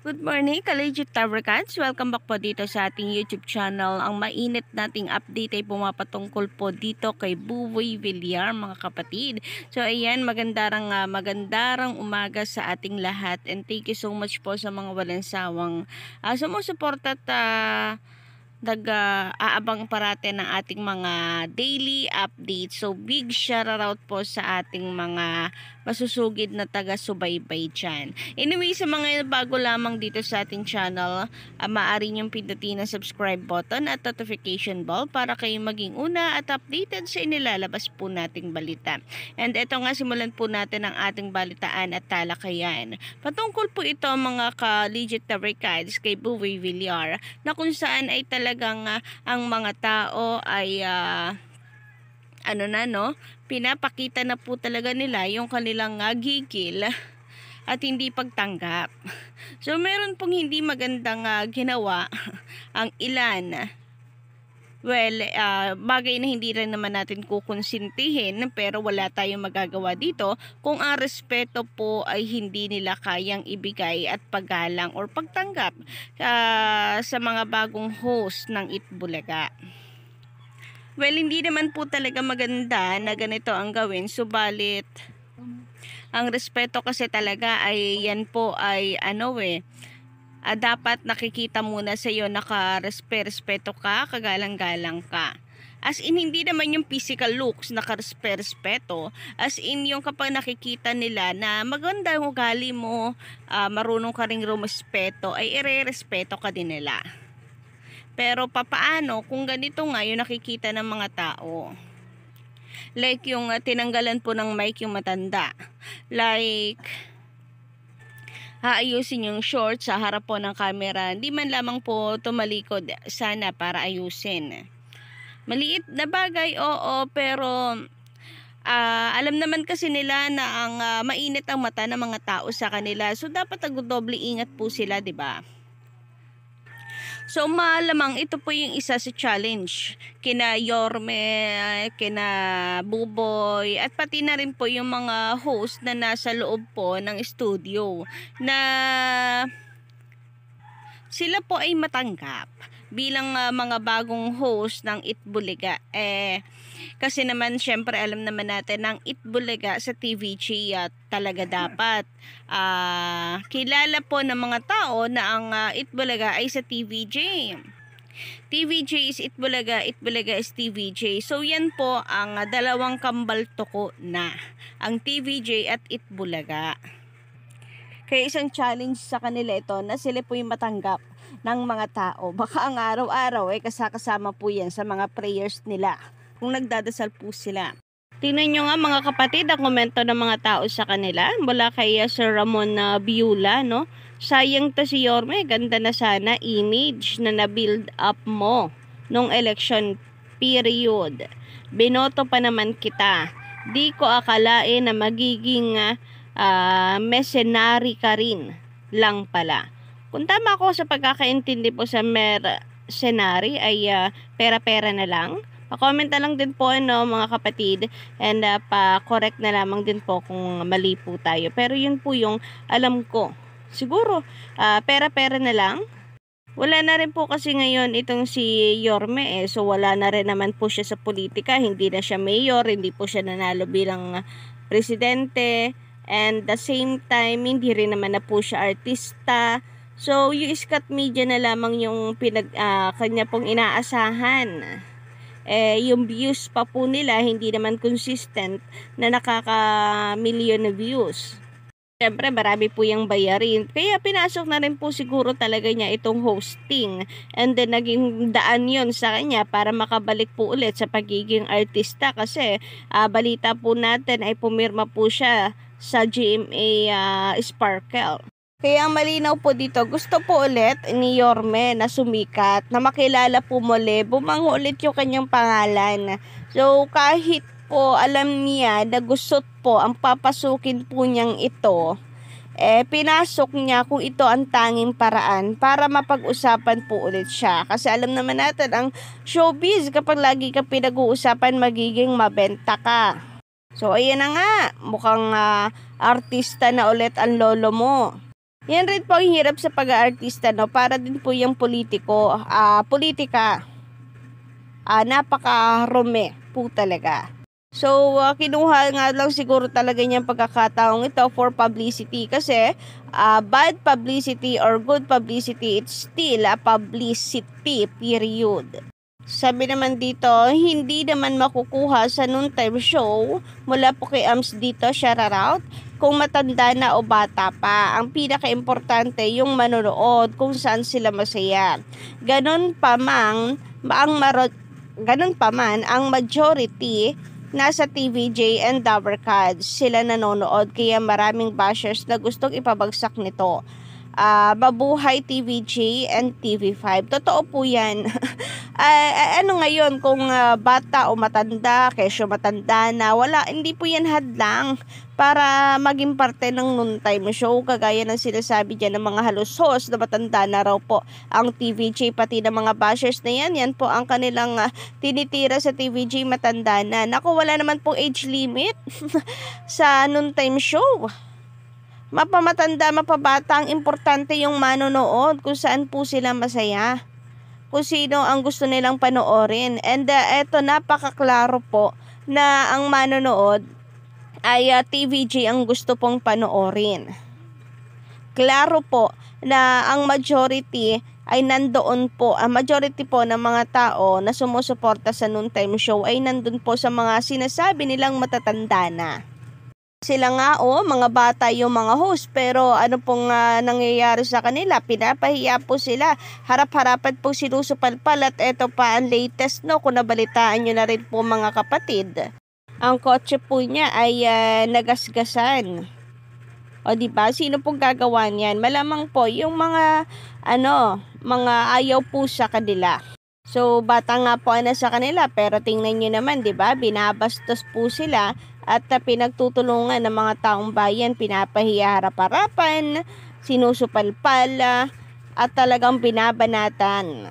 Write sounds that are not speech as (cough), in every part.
Good morning, Collegiate Tabracats. Welcome back po dito sa ating YouTube channel. Ang mainit nating update ay pumapatungkol po dito kay Buboy Villar, mga kapatid. So ayan, magandarang, uh, magandarang umaga sa ating lahat. And thank you so much po sa mga walang sawang uh, sumusuporta at uh, nag uh, aabang parate ng ating mga daily update. So big shout out po sa ating mga masusugid na taga-subaybay dyan. Anyway, sa mga bago lamang dito sa ating channel, uh, maaari niyong pindutin ang subscribe button at notification bell para kayo maging una at updated sa inilalabas po nating balita. And eto nga, simulan po natin ang ating balitaan at talakayan. Patungkol po ito mga ka-legit na records kay Buwe Villar na kung saan ay talaga talagang uh, ang mga tao ay uh, ano na no, pinapakita na po talaga nila yung kanilang uh, gigil at hindi pagtanggap. So meron pong hindi magandang uh, ginawa (laughs) ang ilan well, uh, bagay na hindi rin naman natin kukonsintihin pero wala tayong magagawa dito kung ang respeto po ay hindi nila kayang ibigay at paggalang or pagtanggap uh, sa mga bagong host ng Itbulaga. Well, hindi naman po talaga maganda na ganito ang gawin. Subalit, ang respeto kasi talaga ay yan po ay ano eh, uh, dapat nakikita muna sa iyo naka-respeto ka, kagalang-galang ka. As in, hindi naman yung physical looks na karespeto. As in, yung kapag nakikita nila na maganda yung ugali mo, uh, marunong ka rin rumespeto, ay ire-respeto ka din nila. Pero papaano kung ganito nga yung nakikita ng mga tao? Like yung uh, tinanggalan po ng mic yung matanda. Like, aayusin yung short sa harap po ng camera. Hindi man lamang po tumalikod sana para ayusin. Maliit na bagay, oo, pero uh, alam naman kasi nila na ang uh, mainit ang mata ng mga tao sa kanila. So dapat nagdodoble ingat po sila, 'di ba? So malamang ito po yung isa sa challenge kina Yorme, kina Buboy at pati na rin po yung mga host na nasa loob po ng studio na sila po ay matanggap bilang uh, mga bagong host ng Itbulaga. Eh, kasi naman syempre alam naman natin ang Itbulaga sa TVG uh, ah, talaga dapat. Uh, kilala po ng mga tao na ang uh, Itbulaga ay sa TVG. TVJ is Itbulaga, Itbulaga is TVJ. So yan po ang dalawang kambal toko na. Ang TVJ at Itbulaga. Kaya isang challenge sa kanila ito na sila po'y matanggap ng mga tao. Baka ang araw-araw ay eh, kasakasama po yan sa mga prayers nila kung nagdadasal po sila. Tingnan nyo nga mga kapatid ang komento ng mga tao sa kanila mula kay ah, Sir Ramon na uh, Biula, no? Sayang ta si Yorme, ganda na sana image na na-build up mo nung election period. Binoto pa naman kita. Di ko akalain na magiging uh, uh, ka rin lang pala. Kung tama ako sa pagkakaintindi po sa mer senari ay uh, pera-pera na lang. Pa-comment na lang din po ano, mga kapatid and uh, pa-correct na lamang din po kung mali po tayo. Pero yun po yung alam ko. Siguro uh, pera-pera na lang wala na rin po kasi ngayon itong si Yorme eh. So wala na rin naman po siya sa politika. Hindi na siya mayor, hindi po siya nanalo bilang presidente. And the same time, hindi rin naman na po siya artista. So, yung Scott Media na lamang yung pinag, uh, kanya pong inaasahan. Eh, yung views pa po nila, hindi naman consistent na nakaka-million na views. Siyempre, marami po yung bayarin. Kaya pinasok na rin po siguro talaga niya itong hosting. And then, naging daan yon sa kanya para makabalik po ulit sa pagiging artista. Kasi, uh, balita po natin ay pumirma po siya sa GMA uh, ah, Sparkle. Kaya malinaw po dito, gusto po ulit ni Yorme na sumikat, na makilala po muli, bumango ulit yung kanyang pangalan. So kahit po alam niya na gusto po ang papasukin po niyang ito, eh, pinasok niya kung ito ang tanging paraan para mapag-usapan po ulit siya. Kasi alam naman natin, ang showbiz, kapag lagi ka pinag-uusapan, magiging mabenta ka. So, ayan na nga, mukhang uh, artista na ulit ang lolo mo. Yan rin po ang hirap sa pag-aartista, no? Para din po yung politiko, uh, politika, uh, napaka-rome po talaga. So, uh, kinuha nga lang siguro talaga niyang pagkakataong ito for publicity kasi uh, bad publicity or good publicity, it's still a publicity period. Sabi naman dito, hindi naman makukuha sa noontime show mula po kay Ams dito, shout out kung matanda na o bata pa. Ang pinaka-importante yung manonood kung saan sila masaya. Ganon pa mang, ang maro, ganon pa man, ang majority nasa TVJ and Doublecard sila nanonood kaya maraming bashers na gustong ipabagsak nito uh, Mabuhay TVJ and TV5. Totoo po yan. uh, (laughs) ano ngayon kung uh, bata o matanda, kesyo matanda na, wala, hindi po yan hadlang para maging parte ng noontime show kagaya ng sinasabi dyan ng mga halos host na matanda na raw po ang TVJ pati ng mga bashers na yan yan po ang kanilang uh, tinitira sa TVJ matanda na naku wala naman pong age limit (laughs) sa noontime show Mapamatanda, mapabata, ang importante yung manonood kung saan po sila masaya. Kung sino ang gusto nilang panoorin. And uh, eto, napakaklaro po na ang manonood ay uh, TVG ang gusto pong panoorin. Klaro po na ang majority ay nandoon po, ang majority po ng mga tao na sumusuporta sa noontime show ay nandun po sa mga sinasabi nilang matatanda na. Sila nga o, oh, mga bata yung mga host pero ano pong uh, nangyayari sa kanila? Pinapahiya po sila. Harap-harapan po si Luso Palpal at eto pa ang latest no kung nabalitaan nyo na rin po mga kapatid. Ang kotse po niya ay uh, nagasgasan. O di ba? Sino pong gagawa niyan? Malamang po yung mga ano, mga ayaw po sa kanila. So bata nga po na sa kanila pero tingnan niyo naman, 'di ba? Binabastos po sila at ah, pinagtutulungan ng mga taong bayan, pinapahiya harap-harapan, sinusupalpal, ah, at talagang binabanatan.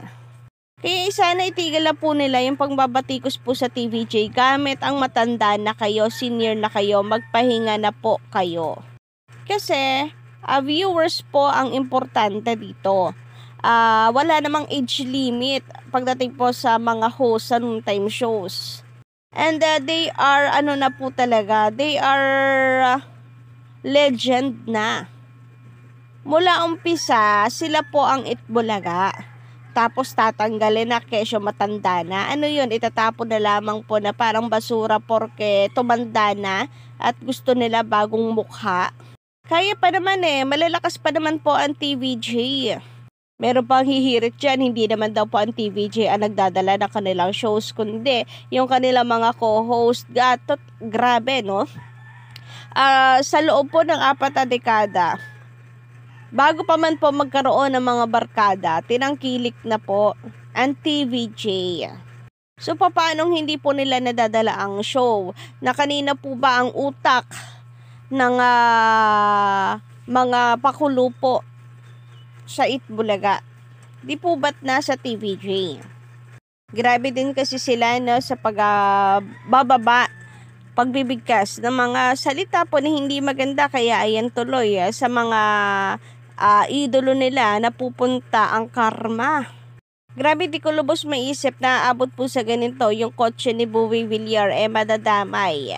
Kaya eh, sana itigil na po nila yung pangbabatikos po sa TVJ gamit ang matanda na kayo, senior na kayo, magpahinga na po kayo. Kasi, uh, viewers po ang importante dito. Uh, wala namang age limit pagdating po sa mga host sa noontime shows. And uh, they are, ano na po talaga, they are uh, legend na. Mula umpisa, sila po ang Itbulaga. Tapos tatanggalin na kesyo matanda na. Ano yun, itatapon na lamang po na parang basura porke tumanda na at gusto nila bagong mukha. Kaya pa naman eh, malalakas pa naman po ang TVJ. Meron pang hihirit dyan, hindi naman daw po ang TVJ ang nagdadala ng kanilang shows, kundi yung kanilang mga co-host. Gatot, grabe, no? Uh, sa loob po ng apat na dekada, bago pa man po magkaroon ng mga barkada, tinangkilik na po ang TVJ. So, paanong hindi po nila nadadala ang show? Na kanina po ba ang utak ng uh, mga pakulupo Sait Bulaga. Di po ba't nasa TVJ? Grabe din kasi sila no, sa pagbababa, ah, uh, pagbibigkas ng mga salita po na hindi maganda kaya ayan tuloy uh, sa mga uh, idolo nila napupunta ang karma. Grabe di ko lubos maisip na abot po sa ganito yung kotse ni Bowie Villar e eh, madadamay.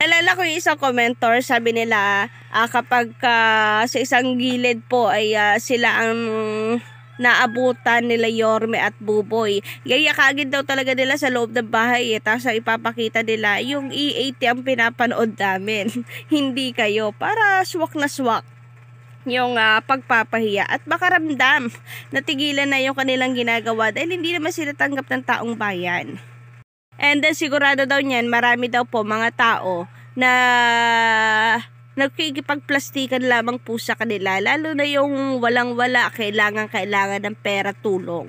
Alala ko yung isang commentor, sabi nila uh, kapag uh, sa isang gilid po ay uh, sila ang naabutan nila Yorme at Buboy. Yayakagin daw talaga nila sa loob ng bahay eh. Tapos ipapakita nila, yung E80 ang pinapanood namin. (laughs) Hindi kayo. Para swak na swak yung uh, pagpapahiya at makaramdam na tigilan na yung kanilang ginagawa dahil hindi naman sila tanggap ng taong bayan. And then sigurado daw niyan, marami daw po mga tao na nagkikipagplastikan lamang po sa kanila. Lalo na yung walang-wala, kailangan-kailangan ng pera tulong.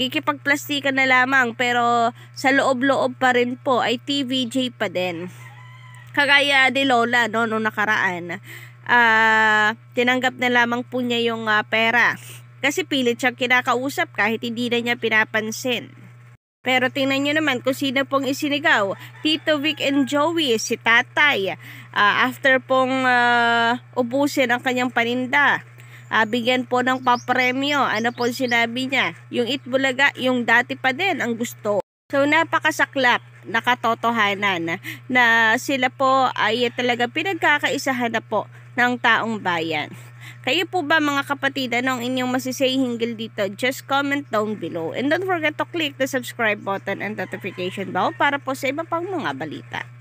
Kikipagplastikan na lamang pero sa loob-loob pa rin po ay TVJ pa din. Kagaya ni Lola no, noong nakaraan, uh, tinanggap na lamang po niya yung uh, pera. Kasi pilit siyang kinakausap kahit hindi na niya pinapansin. Pero tingnan nyo naman kung sino pong isinigaw. Tito Vic and Joey, si tatay. Uh, after pong uh, ubusin ang kanyang paninda. Uh, bigyan po ng papremyo. Ano po sinabi niya? Yung itbulaga, yung dati pa din ang gusto. So napakasaklap nakatotohanan na sila po ay talaga pinagkakaisahan na po ng taong bayan. Kayo po ba mga kapatid, anong inyong masisay hinggil dito? Just comment down below. And don't forget to click the subscribe button and notification bell para po sa iba pang mga balita.